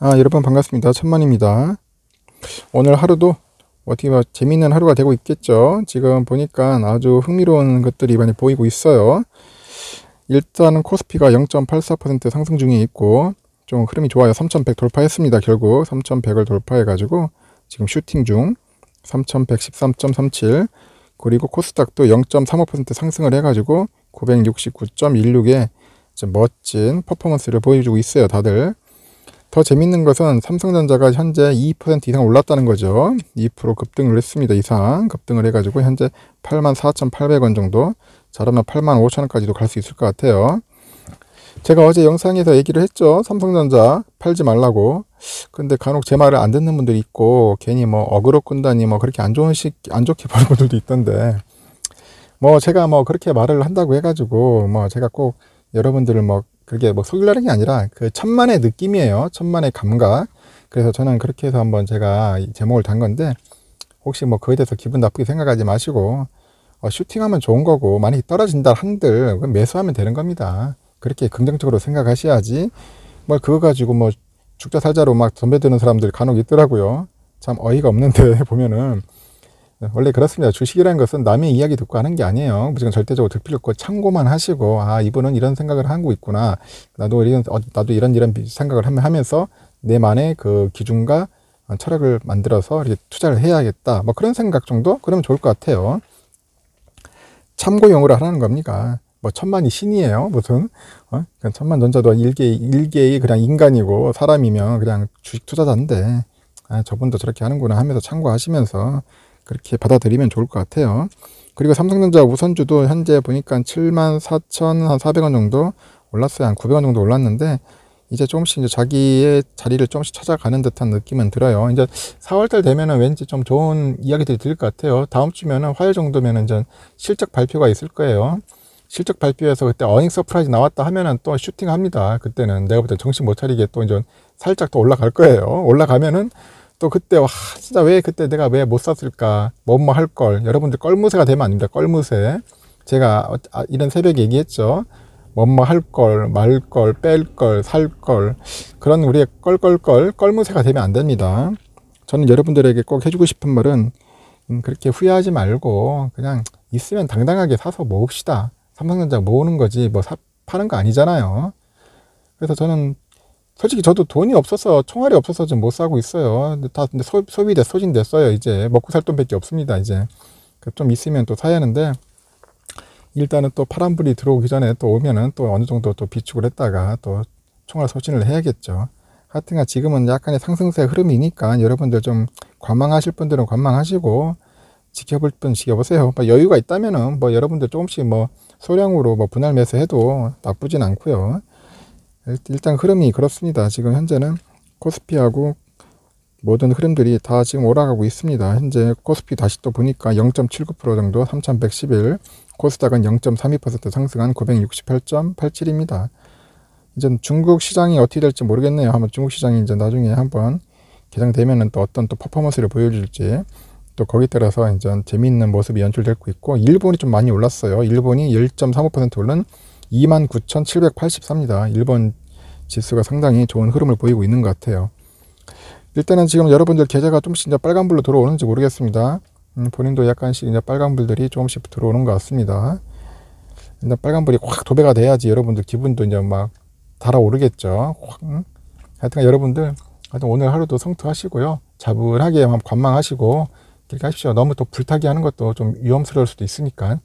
아 여러분 반갑습니다 천만입니다 오늘 하루도 어떻게 보 재미있는 하루가 되고 있겠죠 지금 보니까 아주 흥미로운 것들이 많이 보이고 있어요 일단은 코스피가 0.84% 상승 중에 있고 좀 흐름이 좋아요 3100 돌파했습니다 결국 3100을 돌파해 가지고 지금 슈팅 중 3113.37 그리고 코스닥도 0.35% 상승을 해 가지고 969.16에 멋진 퍼포먼스를 보여주고 있어요 다들 더 재밌는 것은 삼성전자가 현재 2% 이상 올랐다는 거죠. 2% 급등을 했습니다. 이상 급등을 해가지고 현재 84,800원 정도 잘하면 85,000원까지도 갈 수 있을 것 같아요. 제가 어제 영상에서 얘기를 했죠. 삼성전자 팔지 말라고. 근데 간혹 제 말을 안 듣는 분들이 있고 괜히 뭐 어그로 끈다니 뭐 그렇게 안 좋은 식, 안 좋게 보는 분들도 있던데 뭐 제가 뭐 그렇게 말을 한다고 해가지고 뭐 제가 꼭 여러분들을 뭐 그게 뭐속설는게 아니라 그 천만의 느낌이에요. 천만의 감각. 그래서 저는 그렇게 해서 한번 제가 제목을 단 건데 혹시 뭐 그에 대해서 기분 나쁘게 생각하지 마시고 어, 슈팅하면 좋은 거고 많이 떨어진다 한들 매수하면 되는 겁니다. 그렇게 긍정적으로 생각하셔야지 뭘 그거 가지고 뭐 죽자 살자로 막 덤벼드는 사람들 간혹 있더라고요. 참 어이가 없는데 보면은 네, 원래 그렇습니다. 주식이라는 것은 남의 이야기 듣고 하는 게 아니에요. 무조건 절대적으로 들필 없고 참고만 하시고 아 이분은 이런 생각을 하고 있구나. 나도 이런 어, 나도 이런 이런 생각을 하면서 내만의 그 기준과 철학을 만들어서 이렇게 투자를 해야겠다. 뭐 그런 생각 정도 그러면 좋을 것 같아요. 참고용으로 하라는 겁니까? 뭐 천만이 신이에요 무슨 어? 그냥 천만 전자도 일개 일개의 그냥 인간이고 사람이면 그냥 주식 투자자인데 아 저분도 저렇게 하는구나 하면서 참고하시면서 그렇게 받아들이면 좋을 것 같아요. 그리고 삼성전자 우선주도 현재 보니까 7만 4,400원 정도 올랐어요. 한 900원 정도 올랐는데 이제 조금씩 이제 자기의 자리를 조금씩 찾아가는 듯한 느낌은 들어요. 이제 4월달 되면은 왠지 좀 좋은 이야기들이 들릴 것 같아요. 다음 주면은 화요일 정도면은 이 실적 발표가 있을 거예요. 실적 발표에서 그때 어닝 서프라이즈 나왔다 하면은 또 슈팅합니다. 그때는 내가 볼때 정신 못 차리게 또 이제 살짝 또 올라갈 거예요. 올라가면은 또 그때 와 진짜 왜 그때 내가 왜 못 샀을까 뭐 뭐 할 걸 여러분들 껄무새가 되면 안 됩니다 껄무새 제가 어, 아, 이런 새벽에 얘기했죠 뭐 뭐 할 걸 말 걸 뺄 걸 살 걸 그런 우리의 껄껄껄 껄무새가 되면 안 됩니다 저는 여러분들에게 꼭 해주고 싶은 말은 음, 그렇게 후회하지 말고 그냥 있으면 당당하게 사서 모읍시다 삼성전자 모으는 거지 뭐 사, 파는 거 아니잖아요 그래서 저는 솔직히 저도 돈이 없어서 총알이 없어서 지금 못 사고 있어요. 근데 다 근데 소, 소비돼 소진됐어요. 이제 먹고 살 돈밖에 없습니다. 이제 그 좀 있으면 또 사야 하는데 일단은 또 파란불이 들어오기 전에 또 오면은 또 어느 정도 또 비축을 했다가 또 총알 소진을 해야겠죠. 하여튼간 지금은 약간의 상승세 흐름이니까 여러분들 좀 관망하실 분들은 관망하시고 지켜볼 분 지켜보세요. 뭐 여유가 있다면은 뭐 여러분들 조금씩 뭐 소량으로 뭐 분할 매수해도 나쁘진 않고요. 일단 흐름이 그렇습니다. 지금 현재는 코스피하고 모든 흐름들이 다 지금 올라가고 있습니다. 현재 코스피 다시 또 보니까 0.79% 정도 3111 코스닥은 0.32% 상승한 968.87입니다. 이제 중국 시장이 어떻게 될지 모르겠네요. 한번 중국 시장이 이제 나중에 한번 개장되면은 또 어떤 또 퍼포먼스를 보여줄지 또 거기 따라서 이제 재미있는 모습이 연출되고 있고 일본이 좀 많이 올랐어요. 일본이 1.35% 오른 29,783입니다. 일본 지수가 상당히 좋은 흐름을 보이고 있는 것 같아요. 일단은 지금 여러분들 계좌가 좀씩 이제 빨간불로 들어오는지 모르겠습니다. 음, 본인도 약간씩 이제 빨간불들이 조금씩 들어오는 것 같습니다. 이제 빨간불이 확 도배가 돼야지 여러분들 기분도 이제 막 달아오르겠죠. 확. 음? 하여튼 여러분들 하여튼 오늘 하루도 성투하시고요. 자분하게 관망하시고 이렇게 하십시오. 너무 또 불타기 하는 것도 좀 위험스러울 수도 있으니까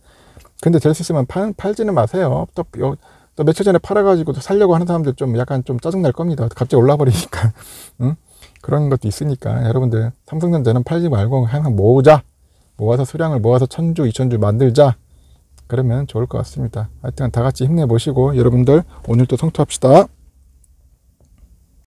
근데 될 수 있으면 팔, 팔지는 마세요. 또, 여, 또 며칠 전에 팔아가지고 살려고 하는 사람들 좀 약간 좀 짜증날 겁니다. 갑자기 올라버리니까. 응? 그런 것도 있으니까. 여러분들, 삼성전자는 팔지 말고 항상 모으자. 모아서 수량을 모아서 천주, 이천주 만들자. 그러면 좋을 것 같습니다. 하여튼 다 같이 힘내보시고, 여러분들, 오늘도 성투합시다.